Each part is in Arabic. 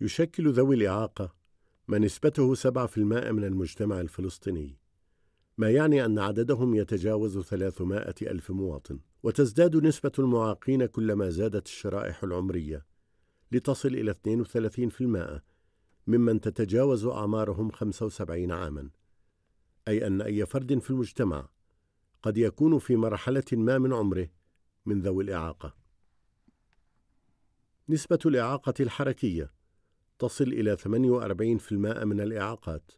يشكل ذوي الإعاقة ما نسبته 7% من المجتمع الفلسطيني ما يعني أن عددهم يتجاوز 300 ألف مواطن وتزداد نسبة المعاقين كلما زادت الشرائح العمرية لتصل إلى 32% ممن تتجاوز أعمارهم 75 عاماً أي أن أي فرد في المجتمع قد يكون في مرحلة ما من عمره من ذوي الإعاقة نسبة الإعاقة الحركية تصل إلى 48% من الإعاقات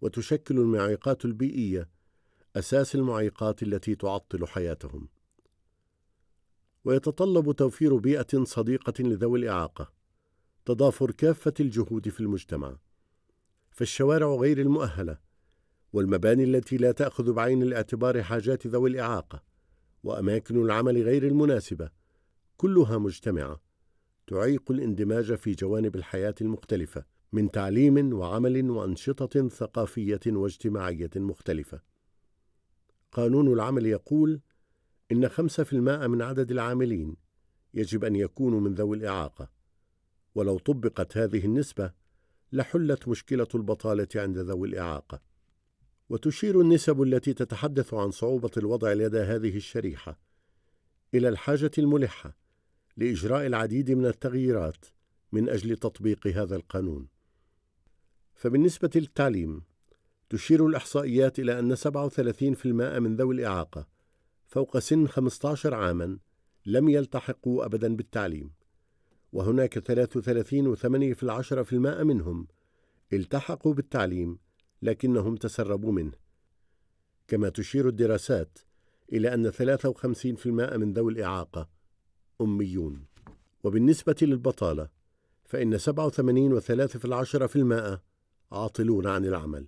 وتشكل المعيقات البيئية أساس المعيقات التي تعطل حياتهم ويتطلب توفير بيئة صديقة لذوي الإعاقة تضافر كافة الجهود في المجتمع فالشوارع غير المؤهلة والمباني التي لا تأخذ بعين الاعتبار حاجات ذوي الإعاقة وأماكن العمل غير المناسبة كلها مجتمعة تعيق الاندماج في جوانب الحياة المختلفة من تعليم وعمل وأنشطة ثقافية واجتماعية مختلفة. قانون العمل يقول إن خمسة في المائة من عدد العاملين يجب أن يكونوا من ذوي الإعاقة، ولو طبقت هذه النسبة لحلت مشكلة البطالة عند ذوي الإعاقة. وتشير النسب التي تتحدث عن صعوبة الوضع لدى هذه الشريحة إلى الحاجة الملحة لإجراء العديد من التغييرات من أجل تطبيق هذا القانون. فبالنسبة للتعليم، تشير الإحصائيات إلى أن 37% من ذوي الإعاقة فوق سن 15 عامًا لم يلتحقوا أبدًا بالتعليم، وهناك 33.8% منهم التحقوا بالتعليم لكنهم تسربوا منه. كما تشير الدراسات إلى أن 53% من ذوي الإعاقة أميون وبالنسبة للبطالة فإن 87.3% عاطلون عن العمل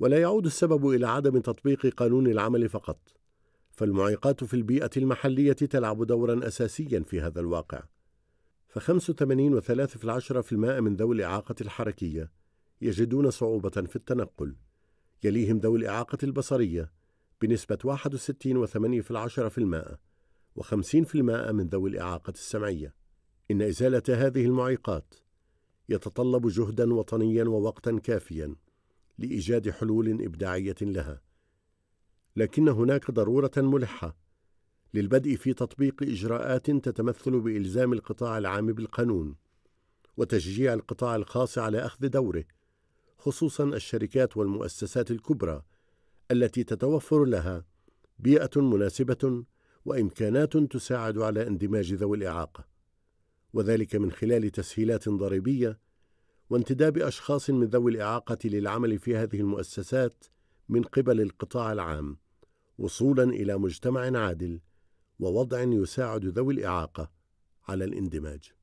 ولا يعود السبب إلى عدم تطبيق قانون العمل فقط فالمعيقات في البيئة المحلية تلعب دورا أساسيا في هذا الواقع ف85.3% من ذوي الإعاقة الحركية يجدون صعوبة في التنقل يليهم ذوي الإعاقة البصرية بنسبة 61.8% و50% من ذوي الإعاقة السمعية إن إزالة هذه المعيقات يتطلب جهدا وطنيا ووقتا كافيا لإيجاد حلول إبداعية لها لكن هناك ضرورة ملحة للبدء في تطبيق إجراءات تتمثل بإلزام القطاع العام بالقانون وتشجيع القطاع الخاص على أخذ دوره خصوصا الشركات والمؤسسات الكبرى التي تتوفر لها بيئة مناسبة وامكانات تساعد على اندماج ذوي الاعاقه وذلك من خلال تسهيلات ضريبيه وانتداب اشخاص من ذوي الاعاقه للعمل في هذه المؤسسات من قبل القطاع العام وصولا الى مجتمع عادل ووضع يساعد ذوي الاعاقه على الاندماج